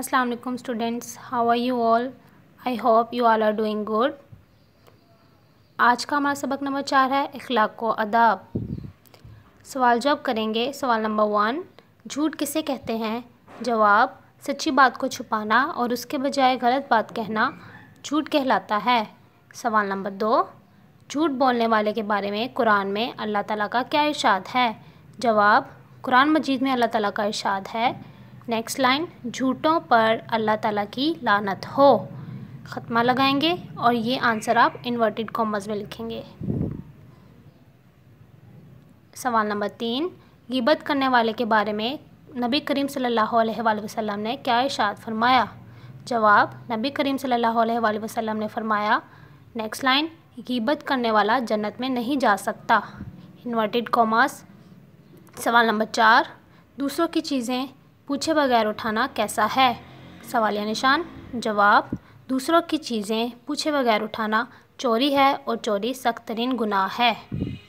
अस्सलाम वालेकुम students how are you all I hope you all are doing good आज का हमारा सबक नंबर चार है अखलाक अदाब सवाल जब करेंगे सवाल नंबर वन झूठ किसे कहते हैं जवाब सच्ची बात को छुपाना और उसके बजाय गलत बात कहना झूठ कहलाता है सवाल नंबर दो झूठ बोलने वाले के बारे में कुरान में अल्लाह ताला का क्या इरशाद है जवाब कुरान मजीद में अल्लाह ताला का इरशाद है नेक्स्ट लाइन झूठों पर अल्लाह ताला की लानत हो ख़त्मा लगाएंगे और ये आंसर आप इन्वर्टेड कॉमर्स में लिखेंगे सवाल नंबर तीन गिबत करने वाले के बारे में नबी करीम सल्लल्लाहु अलैहि वसल्लम ने क्या इशात फरमाया जवाब नबी करीम सल्लल्लाहु अलैहि वसल्लम ने फरमाया नेक्स्ट लाइन गिबत करने वाला जन्नत में नहीं जा सकता इन्वर्टेड कॉमर्स सवाल नंबर चार दूसरों की चीज़ें पूछे बगैर उठाना कैसा है सवालिया निशान जवाब दूसरों की चीज़ें पूछे बगैर उठाना चोरी है और चोरी सख्त तरीन गुनाह है